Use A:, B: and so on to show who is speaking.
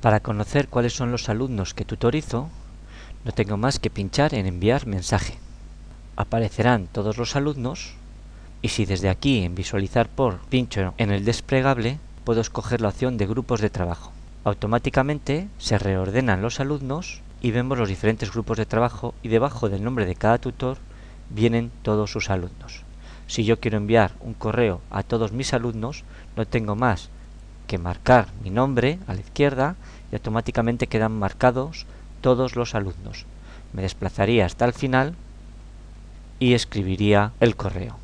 A: Para conocer cuáles son los alumnos que tutorizo, no tengo más que pinchar en
B: enviar mensaje. Aparecerán todos los alumnos y si desde aquí en visualizar por pincho en el desplegable, puedo escoger la opción de grupos de trabajo. Automáticamente se reordenan los alumnos y vemos los diferentes grupos de trabajo y debajo del nombre de cada tutor vienen todos sus alumnos. Si yo quiero enviar un correo a todos mis alumnos, no tengo más que marcar mi nombre a la izquierda y automáticamente quedan marcados todos los alumnos. Me desplazaría hasta
A: el final y escribiría el correo.